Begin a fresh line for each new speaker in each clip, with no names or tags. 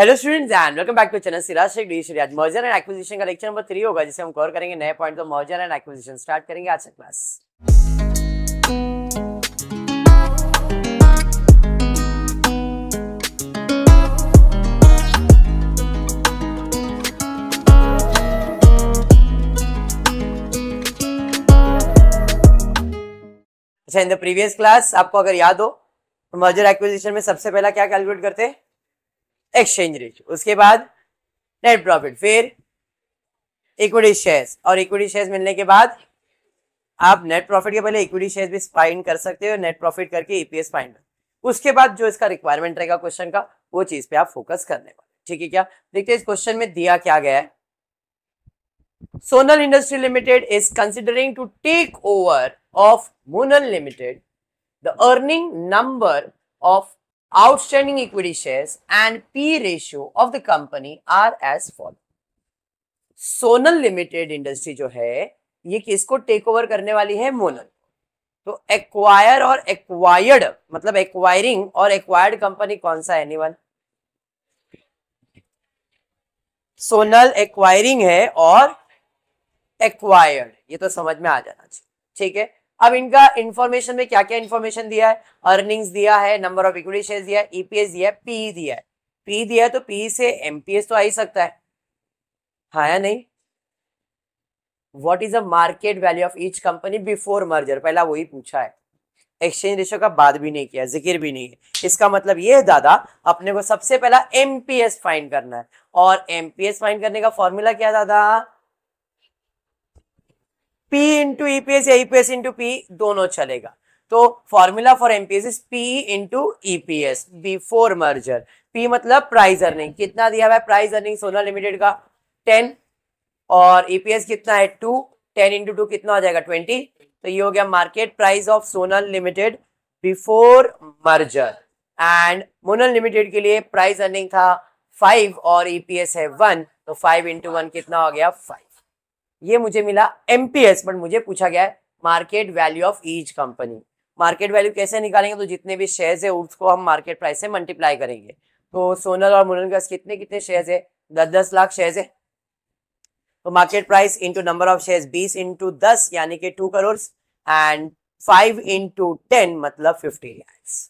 Hello students and welcome back to channel Siraj Shaikh डिशरी आज merger and acquisition का lecture number three होगा जिसे हम कवर करेंगे नए पॉइंट तो मर्जर एंड एक्विजिशन स्टार्ट करेंगे आज का क्लास अच्छा इन द प्रीवियस क्लास आपको अगर याद हो तो मर्जर एक्विजिशन में सबसे पहला क्या कैलकुलेट करते हैं एक्सचेंज रेट उसके बाद नेट प्रॉफिट फिर इक्विटी शेयर्स और इक्विटी शेयर्स मिलने के बाद आप नेट प्रॉफिट के पहले इक्विटी शेयर्स भी फाइंड कर सकते हो नेट प्रॉफिट करके ईपीएस e फाइंड उसके बाद जो इसका रिक्वायरमेंट रहेगा क्वेश्चन का वो चीज पे आप फोकस करने वाले ठीक है क्या देखते इस क्वेश्चन में दिया क्या गया है Sonal industry limited is considering to take over of Munal limited the earning number of outstanding equity shares and P ratio of the company are as follow. Sonal limited industry जो है ये किसको टेक ओवर करने वाली है मोनल तो एक्वायर और acquired मतलब एक्वायरिंग और एक्वायर्ड कंपनी कौन सा है एनीवन सोनल एक्वायरिंग है और एक्वायर्ड ये तो समझ में आ जाना चाहिए ठीक है अब इनका इन्फॉर्मेशन में क्या क्या इन्फॉर्मेशन दिया है अर्निंग्स दिया है नंबर ऑफ इक्विटी शेयर दिया है ईपीएस e दिया है पीई दिया है पी दिया है तो पी से एमपीएस तो आ ही सकता है हाँ या नहीं what is the market value of each company before merger पहला वही पूछा है एक्सचेंज रेशो का बात भी नहीं किया जिक्र भी नहीं है इसका मतलब ये है दादा अपने को सबसे पहला एमपीएस फाइंड करना है और एमपीएस फाइंड करने का फॉर्मूला क्या दादा पी इंटू ईपीएस या ईपीएस इंटू पी दोनों चलेगा तो formula for MPS is P into EPS before merger P मतलब प्राइस अर्निंग कितना दिया हुआ है प्राइस अर्निंग सोना लिमिटेड का टेन और ईपीएस e कितना है टू टेन इंटू टू कितना हो जाएगा ट्वेंटी तो ये हो गया market price of Sonal limited before merger and Monal limited के लिए प्राइस अर्निंग था फाइव और ईपीएस e है वन तो फाइव इंटू वन कितना हो गया फाइव ये मुझे मिला एमपीएस बट मुझे पूछा गया है market value of each company market value कैसे निकालेंगे तो जितने भी शेयर्स है उसको हम मार्केट प्राइस से मल्टीप्लाई करेंगे तो सोनल और मुनलगस कितने कितने शेयर्स है दस दस लाख शेयर्स है तो market price into number of shares बीस इंटू दस यानी कि two crore and five into ten मतलब फिफ्टी लैक्स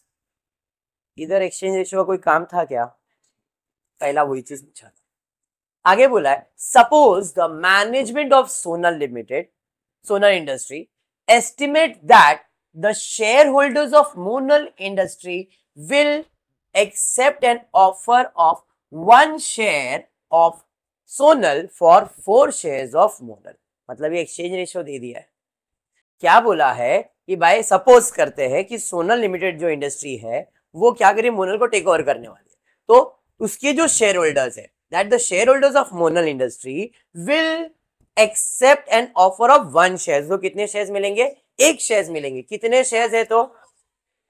इधर एक्सचेंज रेशियो का कोई काम था क्या पहला वही चीज पूछा आगे बोला है suppose the management of Sonal limited Sonal industry that the shareholders of Monal industry will accept an offer of one share of Sonal for four shares of Monal मतलब ये एक्सचेंज रेशियो दे दिया है क्या बोला है कि भाई सपोज करते हैं कि सोनल लिमिटेड जो इंडस्ट्री है वो क्या करे मोनल को टेक ओवर करने वाली है तो उसके जो शेयर होल्डर्स है that the shareholders of Monal Industry will accept an offer of one shares. तो कितने shares मिलेंगे एक shares मिलेंगे कितने shares है तो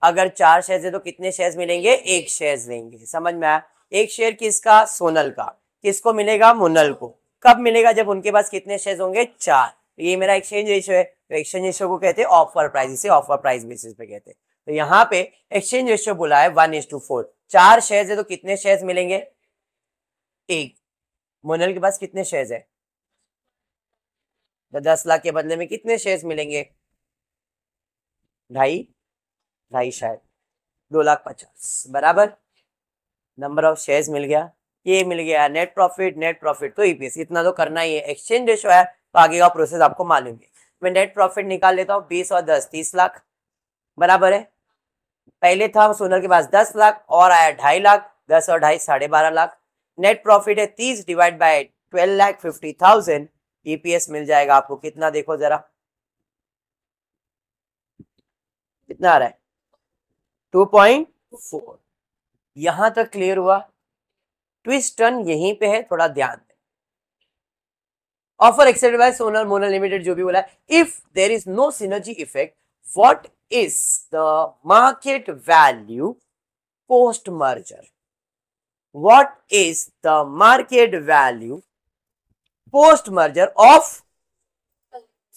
अगर चार शेयर है तो कितने शेयर मिलेंगे एक शेयर देंगे समझ में आया एक शेयर किसका सोनल का किसको मिलेगा मुनल को कब मिलेगा जब उनके पास कितने शेयर होंगे चार तो ये मेरा एक्सचेंज रेशो है तो एक्सचेंज रेशो को कहते हैं ऑफर प्राइस इसे ऑफर प्राइस बेसिस पे कहते हैं तो यहाँ पे एक्सचेंज रेशो बोला है वन इज टू फोर चार शेयर है तो कितने शेयर मिलेंगे एक मोनल के पास कितने शेयर्स है तो दस लाख के बदले में कितने शेयर्स मिलेंगे ढाई ढाई शायद दो लाख पचास बराबर नंबर ऑफ शेयर्स मिल गया ये मिल गया नेट प्रॉफिट नेट प्रॉफिट तो ईपीएस e इतना तो करना ही है एक्सचेंज रेशो है तो आगे का प्रोसेस आपको मालूम है मैं नेट प्रॉफिट निकाल लेता हूँ बीस और दस तीस लाख बराबर है पहले था सोनल के पास दस लाख और आया ढाई लाख दस और ढाई साढ़े बारह लाख नेट प्रॉफिट है तीस divide by twelve lakh fifty thousand EPS मिल जाएगा आपको कितना देखो जरा कितना आ रहा है टू पॉइंट फोर यहां तक क्लियर हुआ ट्विस्ट टर्न यहीं पे है थोड़ा ध्यान दें offer accept by Sonal Monal limited जो भी बोला है if there is no synergy effect what is the market value post merger what is the market value post merger of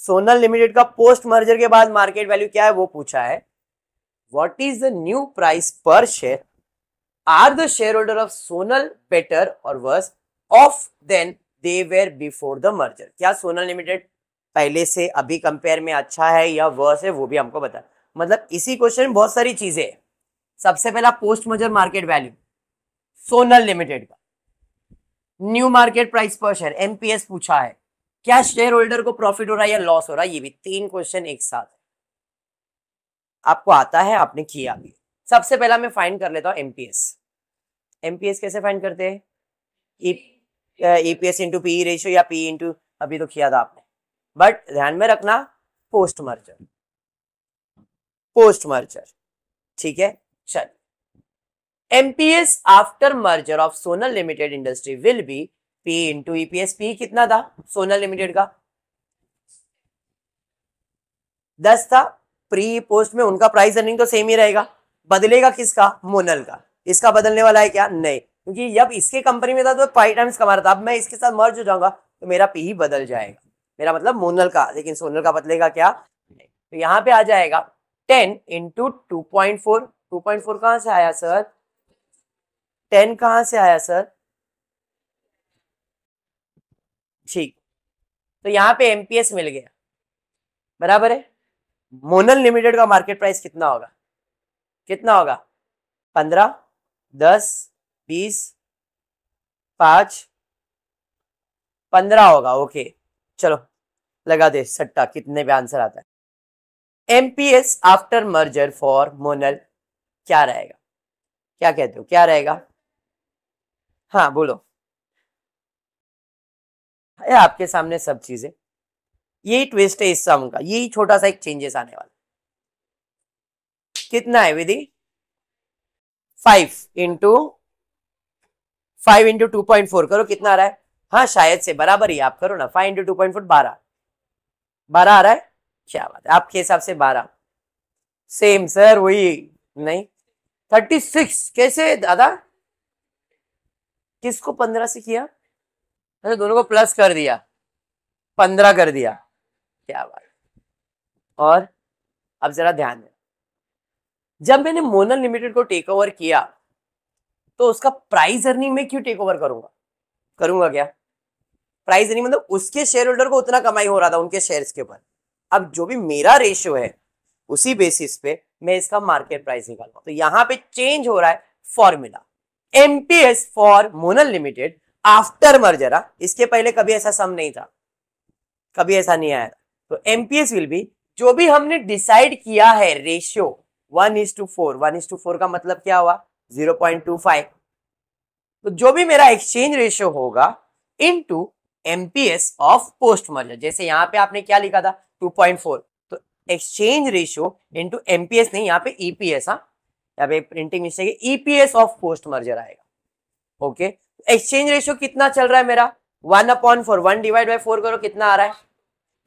Sonal limited का पोस्ट मर्जर के बाद मार्केट वैल्यू क्या है वो पूछा है what is the new price per share are the shareholder of Sonal better or worse off than they were before the merger क्या Sonal limited पहले से अभी कंपेयर में अच्छा है या वर्स है वो भी हमको बता मतलब इसी क्वेश्चन में बहुत सारी चीजें सबसे पहला post merger market value Sonal limited का new market price per share MPS पूछा है क्या शेयर होल्डर को प्रॉफिट हो रहा है या लॉस हो रहा है ये भी तीन क्वेश्चन एक साथ है आपको आता है आपने किया भी सबसे पहला मैं फाइंड कर लेता हूं एमपीएस एमपीएस कैसे फाइंड करते हैं एपीएस इंटू पी रेशियो या पी इंटू e अभी तो किया था आपने बट ध्यान में रखना पोस्ट मर्जर पोस्ट मर्जर ठीक है चलिए MPS after merger of Sonal limited industry will be P into EPS P कितना था सोनल लिमिटेड का दस था प्री पोस्ट में उनका प्राइस अर्निंग तो सेम ही रहेगा बदलेगा किसका मोनल का इसका बदलने वाला है क्या नहीं क्योंकि जब इसके कंपनी में था तो फाइव टाइम्स कमा रहा था अब मैं इसके साथ मर्ज हो जाऊंगा तो मेरा पी ही बदल जाएगा मेरा मतलब मोनल का लेकिन सोनल का बदलेगा क्या नहीं तो यहाँ पे आ जाएगा ten into two point four two point four कहाँ से आया सर टेन कहां से आया सर ठीक तो यहां पे एमपीएस मिल गया बराबर है मोनल लिमिटेड का मार्केट प्राइस कितना होगा कितना होगा पंद्रह दस बीस पांच पंद्रह होगा ओके चलो लगा दे सट्टा कितने पे आंसर आता है MPS after merger for Monal क्या रहेगा क्या कहते हो क्या रहेगा हाँ बोलो है आपके सामने सब चीजें यही ट्विस्ट है इस सॉन्ग का यही छोटा सा एक चेंजेस आने वाला कितना है Vidhi five into five into two point four करो कितना आ रहा है हाँ शायद से बराबर ही आप करो ना five into two point four बारह बारह आ रहा है क्या बात है आपके हिसाब से बारह सेम सर वही नहीं थर्टी सिक्स कैसे दादा किसको पंद्रह से किया अच्छा दोनों को प्लस कर दिया पंद्रह कर दिया क्या बात और अब जरा ध्यान देना जब मैंने मोनल लिमिटेड को टेक ओवर किया तो उसका प्राइस अर्निंग में क्यों टेक ओवर करूंगा करूंगा क्या प्राइस अर्निंग मतलब उसके शेयर होल्डर को उतना कमाई हो रहा था उनके शेयर के ऊपर अब जो भी मेरा रेशियो है उसी बेसिस पे मैं इसका मार्केट प्राइस निकालूंगा तो यहां पे चेंज हो रहा है formula MPS for Monal limited after मर्जरा इसके पहले कभी ऐसा सम नहीं था कभी ऐसा नहीं आया था तो एमपीएस विल बी जो भी हमने डिसाइड किया है ratio one is to four one is to four का मतलब क्या हुआ जीरो पॉइंट टू फाइव तो जो भी मेरा एक्सचेंज रेशियो होगा into MPS of post merger जैसे यहां पे आपने क्या लिखा था टू पॉइंट फोर तो एक्सचेंज रेशियो इनटू एमपीएस नहीं यहाँ पे ईपीएस e हाँ यहाँ पे printing mistake EPS of post merger आएगा ओके एक्सचेंज रेशियो कितना चल रहा है मेरा one upon four one divide by four करो कितना आ रहा है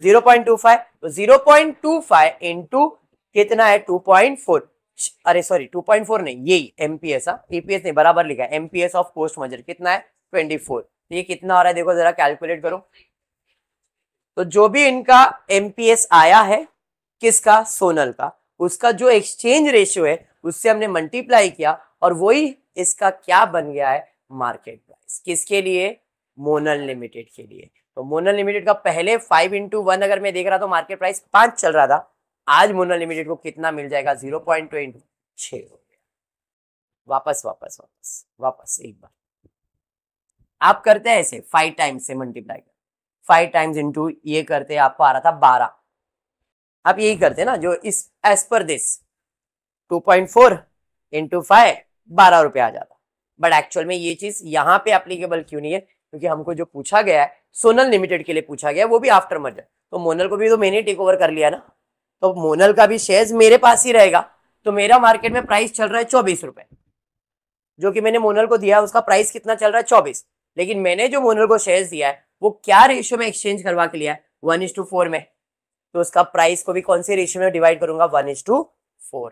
जीरो पॉइंट टू फाइव तो zero point two five into कितना है टू पॉइंट फोर अरे सॉरी टू पॉइंट फोर नहीं यही एमपीएस ईपीएस हाँ? e नहीं बराबर लिखा है एमपीएस ऑफ पोस्ट मर्जर कितना है ट्वेंटी फोर तो ये कितना आ रहा है देखो जरा कैलकुलेट करो तो जो भी इनका एमपीएस आया है किसका सोनल का उसका जो एक्सचेंज रेशियो है उससे हमने मल्टीप्लाई किया और वही इसका क्या बन गया है मार्केट प्राइस किसके लिए मोनल लिमिटेड के लिए तो मोनल लिमिटेड का पहले फाइव इंटू वन अगर मैं देख रहा तो मार्केट प्राइस पांच चल रहा था आज मोनल लिमिटेड को कितना मिल जाएगा जीरो पॉइंट टू इंटू छ हो गया वापस वापस वापस वापस एक बार आप करते हैं ऐसे फाइव टाइम्स से मल्टीप्लाई कर फाइव टाइम्स इंटू ये करते आपको आ रहा था बारह आप यही करते ना जो इस as per this two point four into five बारह रुपये आ जाता बट एक्चुअल में ये चीज यहाँ पे अप्लीकेबल क्यों नहीं है क्योंकि हमको जो पूछा गया है सोनल लिमिटेड के लिए पूछा गया वो भी आफ्टर मर्जर तो मोनल को भी तो मैंने टेक ओवर कर लिया ना तो मोनल का भी शेयर्स मेरे पास ही रहेगा तो मेरा मार्केट में प्राइस चल रहा है चौबीस रुपए जो कि मैंने मोनल को दिया उसका प्राइस कितना चल रहा है चौबीस लेकिन मैंने जो मोनल को शेयर्स दिया है वो क्या रेशियो में एक्सचेंज करवा के लिया है वन इज टू फोर में तो उसका प्राइस को भी कौन से रेशियो में डिवाइड करूंगा वन इज टू फोर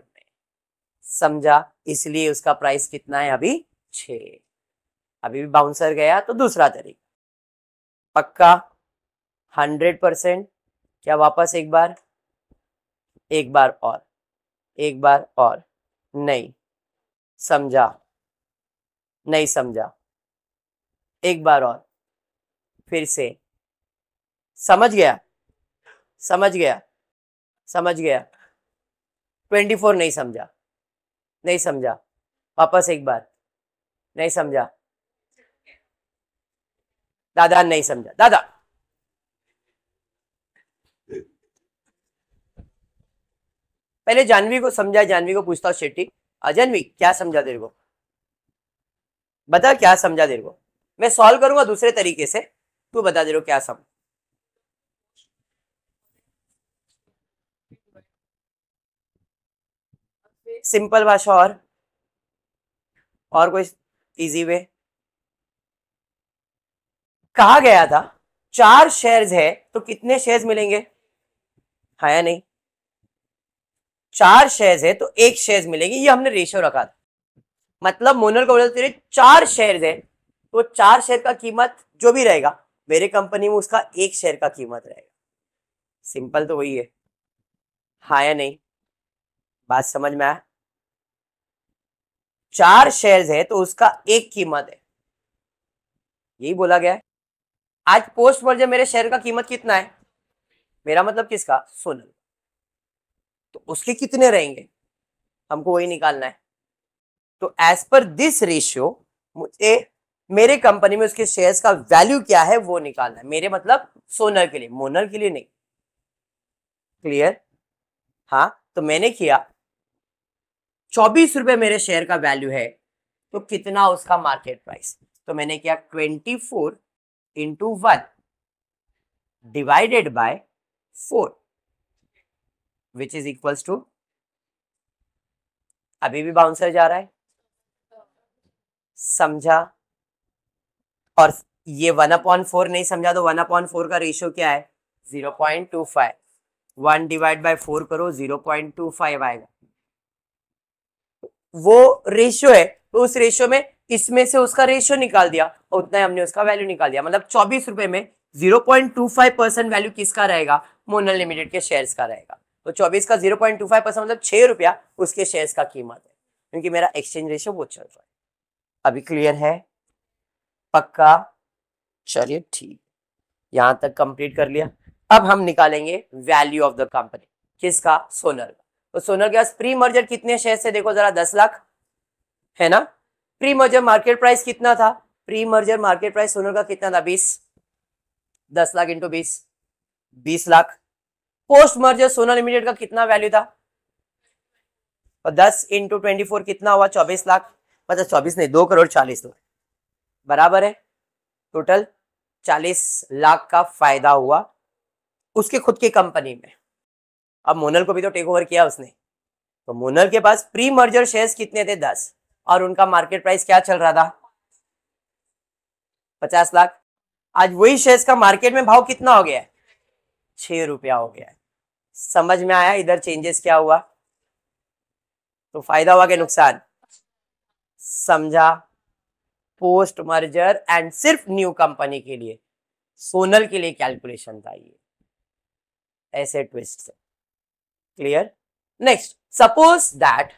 समझा इसलिए उसका प्राइस कितना है अभी छ अभी भी बाउंसर गया तो दूसरा तरीका पक्का हंड्रेड परसेंट क्या वापस एक बार एक बार और एक बार और नहीं समझा नहीं समझा एक बार और फिर से समझ गया समझ गया समझ गया ट्वेंटी फोर नहीं समझा नहीं समझा वापस एक बार नहीं समझा दादा नहीं समझा दादा पहले जानवी को समझा जानवी को पूछता हूं शेट्टी अजनवी क्या समझा तेरे को बता क्या समझा तेरे को मैं सॉल्व करूंगा दूसरे तरीके से तू बता दे रो क्या समझ सिंपल भाषा और और कोई इजी वे कहा गया था चार शेयर्स है तो कितने शेयर्स मिलेंगे हाँ या नहीं चार शेयर्स है तो एक शेयर्स मिलेगी ये हमने रेशियो रखा था मतलब मोनल को बोलते चार शेयर है तो चार शेयर का कीमत जो भी रहेगा मेरे कंपनी में उसका एक शेयर का कीमत रहेगा सिंपल तो वही है हा या नहीं बात समझ में आया चार शेयर्स है तो उसका एक कीमत है यही बोला गया है आज पोस्ट मर्जर मेरे शेयर का कीमत कितना है मेरा मतलब किसका सोनल तो उसके कितने रहेंगे हमको वही निकालना है तो एज पर दिस रेशियो मुझे मेरे कंपनी में उसके शेयर्स का वैल्यू क्या है वो निकालना है मेरे मतलब सोनर के लिए मोनर के लिए नहीं क्लियर हाँ तो मैंने किया चौबीस रुपए मेरे शेयर का वैल्यू है तो कितना उसका मार्केट प्राइस तो मैंने किया twenty four into one divided by four which is equals to अभी भी बाउंसर जा रहा है समझा और ये वन अपॉइंट फोर नहीं समझा तो वन अपॉइंट फोर का रेशियो क्या है zero point two five one divide by four करो जीरो पॉइंट टू फाइव आएगा वो रेशियो है तो उस रेशियो में इसमें से उसका रेशियो निकाल दिया और उतना ही हमने उसका वैल्यू निकाल दिया मतलब चौबीस रुपए में zero point two five percent value किसका रहेगा मोनल लिमिटेड के शेयर का रहेगा तो चौबीस का zero point two five percent मतलब छह रुपया उसके शेयर का कीमत है क्योंकि मेरा एक्सचेंज रेशियो बहुत चल रहा है अभी क्लियर है पक्का चलिए ठीक यहां तक कंप्लीट कर लिया अब हम निकालेंगे वैल्यू ऑफ द कंपनी किसका सोनल का तो सोनल के पास प्री मर्जर कितने शेयर से देखो जरा दस लाख है ना प्री मर्जर मार्केट प्राइस कितना था pre merger market price Sonal का कितना था बीस दस लाख इंटू बीस बीस lakh post merger Sonal limited का कितना वैल्यू था और तो दस इंटू ट्वेंटी फोर कितना हुआ चौबीस लाख मतलब चौबीस नहीं दो करोड़ चालीस लाख बराबर है टोटल चालीस लाख का फायदा हुआ उसके खुद की कंपनी में अब मोनल को भी तो टेक ओवर किया उसने तो मोनल के पास प्री मर्जर शेयर्स कितने थे दस और उनका मार्केट प्राइस क्या चल रहा था पचास लाख आज वही शेयर्स का मार्केट में भाव कितना हो गया है छह रुपया हो गया है समझ में आया इधर चेंजेस क्या हुआ तो फायदा हुआ क्या नुकसान समझा पोस्ट मर्जर एंड सिर्फ न्यू कंपनी के लिए सोनल के लिए कैलकुलेशन था ये ऐसे ट्विस्ट से clear next suppose that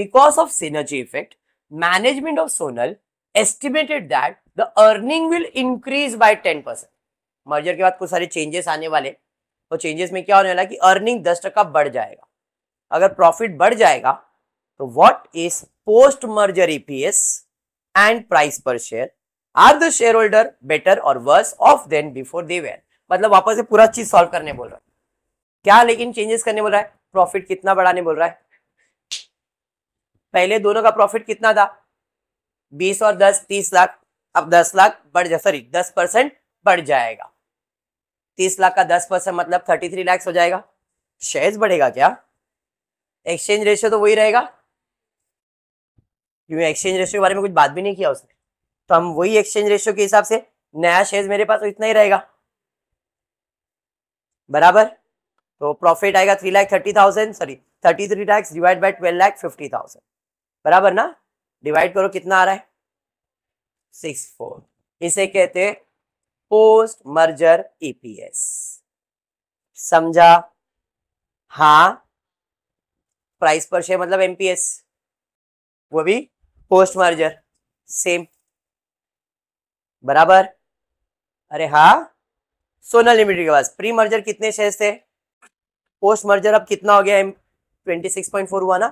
because of synergy effect management of sonal estimated that the earning will increase by 10 percent merger के बाद कुछ सारे चेंजेस आने वाले तो चेंजेस में क्या होने वाला कि अर्निंग दस टका बढ़ जाएगा अगर प्रॉफिट बढ़ जाएगा तो what is post merger EPS and price per share are the shareholder better or worse off than before they were मतलब वापस से पूरा चीज सॉल्व करने बोल रहा क्या लेकिन चेंजेस करने बोल रहा है प्रॉफिट कितना बढ़ाने बोल रहा है पहले दोनों का प्रॉफिट कितना था बीस और दस तीस लाख अब दस लाख बढ़ जाए सॉरी दस परसेंट बढ़ जाएगा तीस लाख का दस परसेंट मतलब थर्टी थ्री लैक्स हो जाएगा शेयर्स बढ़ेगा क्या एक्सचेंज रेशियो तो वही रहेगा क्योंकि एक्सचेंज रेशियो के बारे में कुछ बात भी नहीं किया उसने तो हम वही एक्सचेंज रेशियो के हिसाब से नया शेयर मेरे पास तो इतना ही रहेगा बराबर तो प्रॉफिट आएगा three lakh thirty thousand sorry thirty three lakhs divide by twelve lakh fifty thousand बराबर ना डिवाइड करो कितना आ रहा है सिक्स फोर इसे कहते हैं पोस्ट मर्जर ईपीएस समझा हाँ प्राइस पर शेयर मतलब एमपीएस वो भी पोस्ट मर्जर सेम बराबर अरे हाँ सोना लिमिटेड के पास प्री मर्जर कितने शेयर्स थे पोस्ट मर्जर अब कितना हो गया M twenty six point four हुआ ना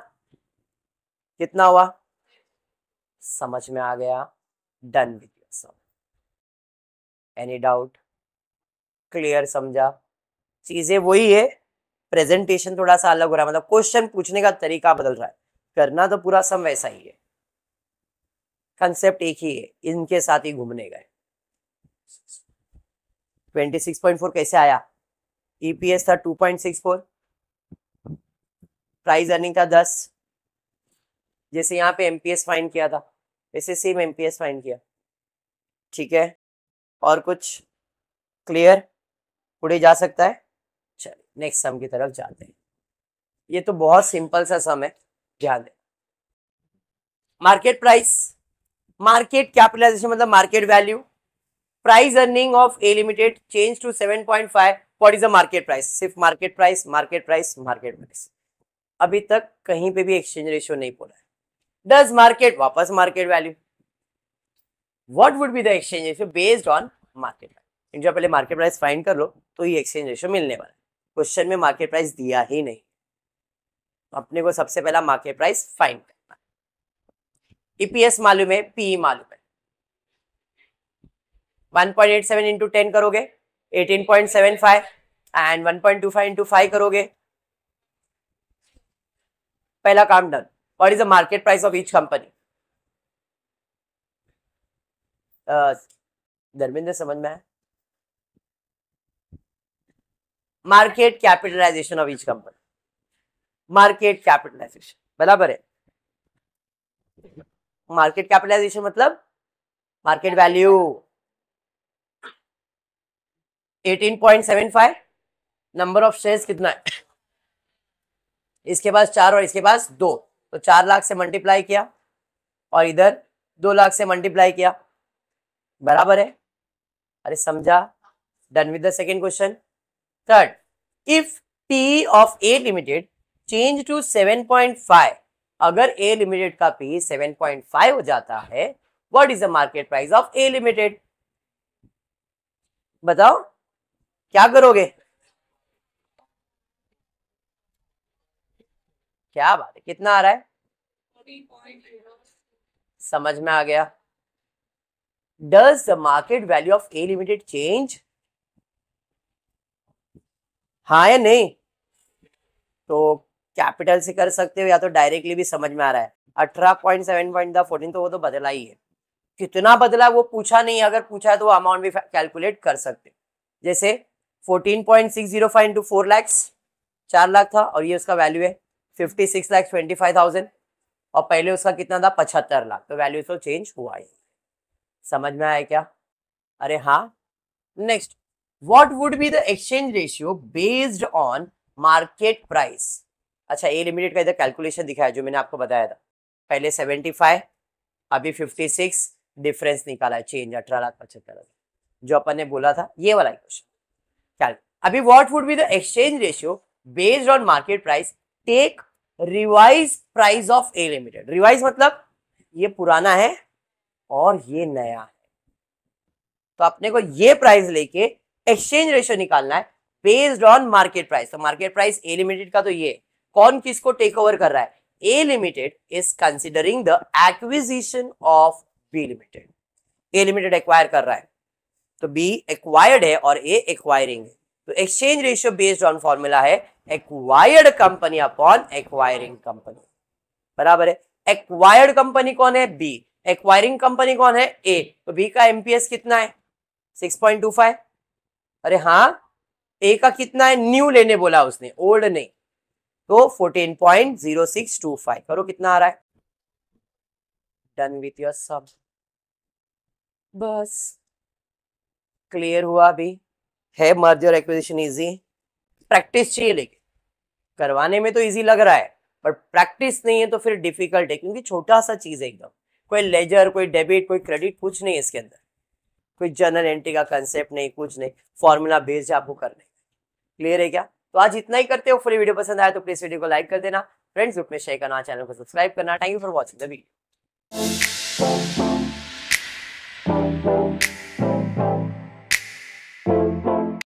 कितना हुआ समझ में आ गया done with your sum any doubt clear समझा चीजें वही है प्रेजेंटेशन थोड़ा सा अलग हो रहा है मतलब क्वेश्चन पूछने का तरीका बदल रहा है करना तो पूरा सम वैसा ही है कंसेप्ट एक ही है इनके साथ ही घूमने गए 26.4 कैसे आया ईपीएस e था 2.64 प्राइस अर्निंग था 10 जैसे यहाँ पे एमपीएस फाइन किया था वैसे सेम एमपीएस फाइन किया ठीक है और कुछ क्लियर पूरे जा सकता है चलिए नेक्स्ट सम की तरफ जाते हैं ये तो बहुत सिंपल सा सम है ध्यान दें मार्केट प्राइस मार्केट कैपिटलाइजेशन मतलब market value price earning of A limited change to seven point five what is the market price सिर्फ market price market price market price अभी तक कहीं पे भी एक्सचेंज रेशियो नहीं बोला है डज मार्केट वापस market value what would be the exchange ratio based on market price जब पहले मार्केट प्राइस फाइंड कर लो तो ये एक्सचेंज रेशियो मिलने वाला है क्वेश्चन में मार्केट प्राइस दिया ही नहीं अपने को सबसे पहला मार्केट प्राइस फाइंड करना ईपीएस e मालूम है पीई e मालूम है 1.87 पॉइंट करोगे eighteen point seven five and one point two five into five करोगे पहला काम done what is the market price of each company Dharmendra समझ में आया market capitalization of each company market capitalization बराबर है मार्केट कैपिटलाइजेशन मतलब market value 18.75 number of shares कितना है इसके पास चार और इसके पास दो तो चार लाख से मल्टीप्लाई किया और इधर दो लाख से मल्टीप्लाई किया बराबर है अरे समझा done with the second question third if P of A limited change to seven point five अगर ए लिमिटेड का पी सेवन पॉइंट फाइव हो जाता है what is the market price of A limited बताओ क्या करोगे क्या बात है कितना आ रहा है समझ में आ गया does the market value of A limited change हाँ या नहीं तो कैपिटल से कर सकते हो या तो डायरेक्टली भी समझ में आ रहा है अठारह पॉइंट सेवन पॉइंट था फोर्टीन तो वो तो बदला ही है कितना बदला वो पूछा नहीं अगर पूछा है तो अमाउंट भी कैलकुलेट कर सकते जैसे fourteen point six zero five into four lakhs चार लाख था और ये उसका वैल्यू है fifty six lakhs twenty five thousand और पहले उसका कितना था पचहत्तर लाख तो वैल्यू तो चेंज हुआ है समझ में आया क्या अरे हाँ next what would be the exchange ratio based on market price अच्छा ए लिमिटेड का इधर कैलकुलेशन दिखाया जो मैंने आपको बताया था पहले सेवेंटी फाइव अभी फिफ्टी सिक्स डिफरेंस निकाला है चेंज अठारह लाख पचहत्तर जो अपन ने बोला था ये वाला क्वेश्चन चल अभी what would be the exchange ratio based on market price take revise price of A limited revise मतलब ये पुराना है और ये नया है तो अपने को ये प्राइस लेके एक्सचेंज रेशियो निकालना है बेस्ड ऑन मार्केट प्राइस तो मार्केट प्राइस ए लिमिटेड का तो ये कौन किसको टेक ओवर कर रहा है A limited is considering the acquisition of B limited A limited acquire कर रहा है तो बी एक्वायर्ड है और ए एक्वायरिंग है तो exchange ratio based on formula है acquired company upon acquiring company बराबर है एक्वायर्ड कंपनी कौन है बी एक्वायरिंग कंपनी कौन है ए तो बी का एमपीएस कितना है 6.25 अरे हाँ ए का कितना है न्यू लेने बोला उसने ओल्ड नहीं तो 14.0625 करो कितना आ रहा है डन विथ योर सब बस क्लियर हुआ अभी है मर्ज और एक्विजिशन इजी प्रैक्टिस चाहिए लेकिन करवाने में तो इजी लग रहा है पर प्रैक्टिस नहीं है तो फिर डिफिकल्ट है क्योंकि छोटा सा चीज़ है एकदम कोई लेजर कोई डेबिट कोई क्रेडिट कुछ नहीं है इसके अंदर कोई जर्नल एंट्री का कंसेप्ट नहीं कुछ नहीं फॉर्मूला बेस्ड आपको करने क्लियर है क्या तो आज इतना ही करते हो फुल वीडियो पसंद आया तो प्लीज वीडियो को लाइक कर देना फ्रेंड्स ग्रुप में शेयर करना चैनल को सब्सक्राइब करना thank you for watching the video